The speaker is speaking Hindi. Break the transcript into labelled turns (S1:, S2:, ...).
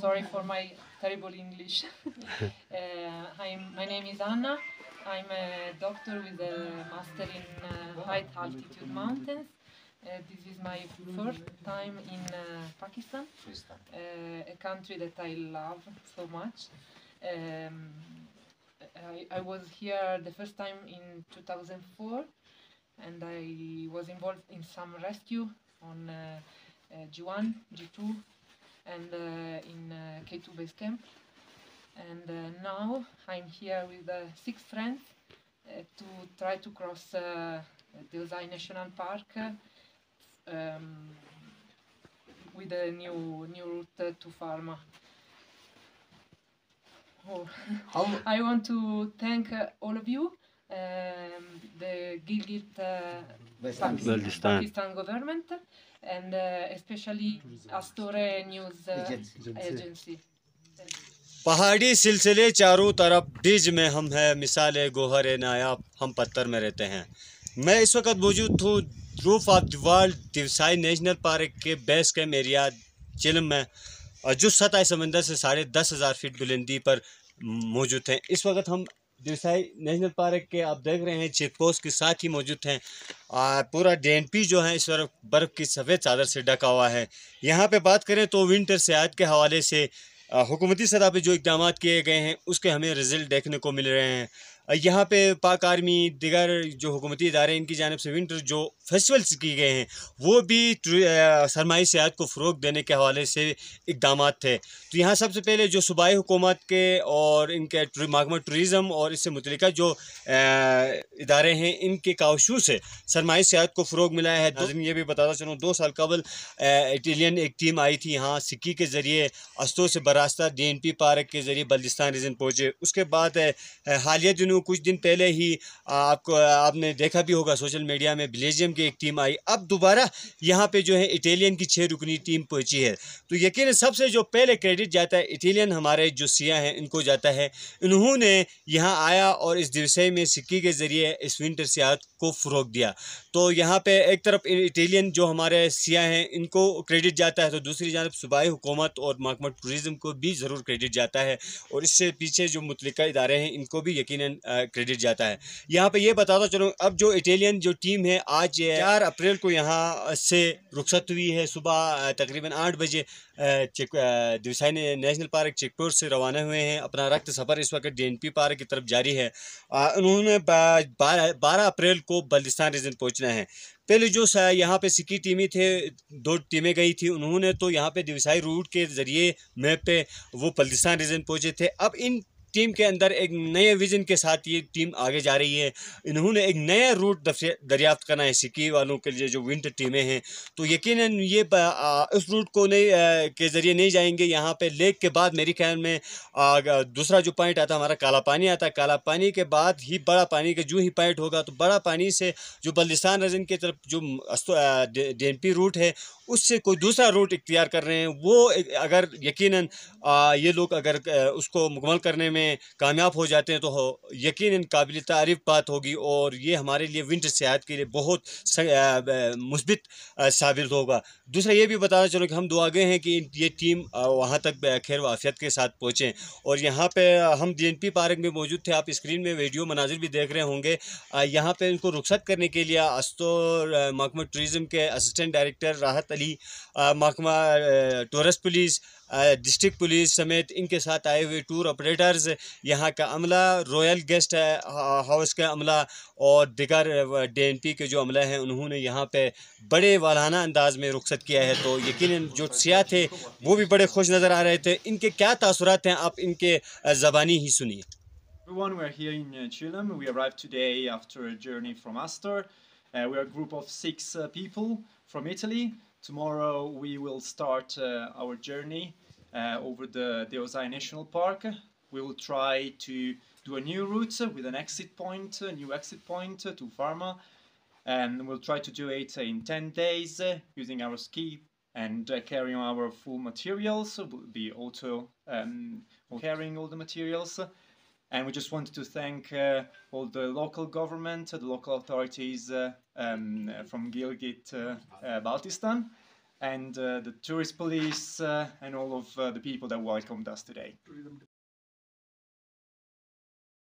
S1: sorry for my terrible English. Uh, I'm, my name is Anna. I'm a doctor with a master in uh, high altitude mountains. Uh, this is my first time in uh, Pakistan, uh, a country that I love so much. Um, I, I, was here the first time in 2004 and I was involved in some rescue on G1, uh, G2, and uh, in uh, K2 base camp. And uh, now I'm here with six friends to try to cross uh, the Ozai National Park um, with a new new route to Parma. Oh. I want to thank all of you Ehm, the Gilgit Pakistan, eh, Pakistan government and uh, especially Astore News uh, Agency. agency.
S2: पहाड़ी सिलसिले चारों तरफ डिज में हम हैं मिसाल गोहर नायाब हम पत्थर में रहते हैं मैं इस वक्त मौजूद हूँ roof of the world Deosai national park के बेस कैम एरिया चिलम में और जो सतह समंदर से साढ़े दस हज़ार फीट बुलंदी पर मौजूद हैं इस वक्त हम देसाई नेशनल पार्क के आप देख रहे हैं चेक पोस्ट के साथ ही मौजूद हैं और पूरा डीएनपी जो है इस बर्फ बर्फ़ की सफ़ेद चादर से ढका हुआ है यहाँ पे बात करें तो विंटर सेहत के हवाले से हुकूमती सतह पर जो इकदाम किए गए हैं उसके हमें रिज़ल्ट देखने को मिल रहे हैं यहाँ पे पाक आर्मी दिगर जो हुकूमती इदारे इनकी जानब से विंटर जो फेस्टिवल्स किए गए हैं वो भी सरमाई सियात को फ़रोग देने के हवाले से इकदाम थे तो यहाँ सबसे पहले जो सूबाई हुकूमत के और इनके महकमा टूरिज़म और इससे मुतल जो इदारे हैं इनके काशू से सरमाई सियात को फ़रोग मिला है तो ये भी बताता चलूँ दो साल कबल इटेलियन एक टीम आई थी यहाँ सिक्की के ज़रिए अस्तों से बरास्ता डी एन पी पार्क के ज़रिए बल्दिस्तान रीजन पहुँचे उसके बाद हालिया दिनों हूँ कुछ दिन पहले ही आपको आपने देखा भी होगा सोशल मीडिया में बिलेजियम की एक टीम आई अब दोबारा यहाँ पे जो है इटालियन की छः रुकनी टीम पहुँची है तो यकीन सबसे जो पहले क्रेडिट जाता है इटालियन हमारे जो सिया हैं इनको जाता है इन्होंने यहाँ आया और इस दिवसे में सिक्की के ज़रिए इस विंटर सियाहत को फ़रोग दिया तो यहाँ पे एक तरफ इटालियन जो हमारे सिया हैं इनको क्रेडिट जाता है तो दूसरी जानब सूबाई हुकूमत और महकम टूरिज़म को भी ज़रूर क्रेडिट जाता है और इससे पीछे जो मुतलिका इदारे हैं इनको भी यकीन क्रेडिट जाता है यहाँ पर यह बताता चलूँ अब जो इटेलियन जो टीम है आज चार अप्रैल को यहाँ से रुख्सत हुई है सुबह तकरीबन आठ बजे दिवसाई नेशनल पार्क चेकपोर से रवाना हुए हैं अपना रक्त सफ़र इस वक्त डी पार्क की तरफ जारी है उन्होंने बारह अप्रैल को बल्दिस्तान रीजन पहुंचना है पहले जो यहाँ पे सिक्की टीमी थे दो टीमें गई थी उन्होंने तो यहाँ पे दिवसाई रूट के ज़रिए मैप पे वो बल्दिस्तान रीजन पहुँचे थे अब इन टीम के अंदर एक नए विजन के साथ ये टीम आगे जा रही है इन्होंने एक नया रूट दरियाफ्त करना है सिक्की वालों के लिए जो विंटर टीमें हैं तो यकीन ये उस रूट को नहीं के ज़रिए नहीं जाएंगे यहाँ पे लेक के बाद मेरे ख्याल में दूसरा जो पॉइंट आता हमारा काला पानी आता है काला पानी के बाद ही बड़ा पानी का जो ही पॉइंट होगा तो बड़ा पानी से जो बल्दिस्तान रजन की तरफ जो डी एम पी रूट है उससे कोई दूसरा रूट इख्तियार कर रहे हैं वो अगर यकीन ये लोग अगर उसको मुकमल करने में में कामयाब हो जाते हैं तो यकीन इन काबिल तारीफ बात होगी और ये हमारे लिए विंटर सियाहत के लिए बहुत मुस्बित साबित होगा दूसरा ये भी बताना चलो कि हम दो आगे हैं कि ये टीम वहाँ तक खैर वाफियत के साथ पहुँचें और यहाँ पर हम डी एन पी पार्क में मौजूद थे आप स्क्रीन में वीडियो मनाजिर भी देख रहे होंगे यहाँ पर इनको रुख्सत करने के लिए अस्तोर महकमा टूरिज़म के असटेंट डायरेक्टर राहत अली महकमा टूरस्ट पुलिस डिस्ट्रिक्ट पुलिस समेत इनके साथ आए हुए टूर ऑपरेटर्स यहाँ का अमला रॉयल गेस्ट हाउस का अमला और दिगर डीएनपी के जो अमला हैं उन्होंने यहाँ पे बड़े वालाना अंदाज में रुखसत किया है तो यकीन जो सियाह थे वो भी बड़े खुश नज़र आ रहे थे इनके क्या तसरत हैं आप इनके ज़बानी ही सुनिए
S3: Everyone, we are here in uh, Chilem. We arrived today after a journey from Astor. Uh, we are a group of six uh, people from Italy. Tomorrow we will start uh, our journey uh, over the Ozai National Park. We will try to do a new route with an exit point, a new exit point to Pharma. And we'll try to do it in 10 days using our ski and uh, carrying our full materials. So will be auto um, carrying all the materials. And we just wanted to thank uh, all the local government, the local authorities uh, um, uh, from Gilgit uh, Baltistan, and the tourist police, and all of the people that welcomed us today.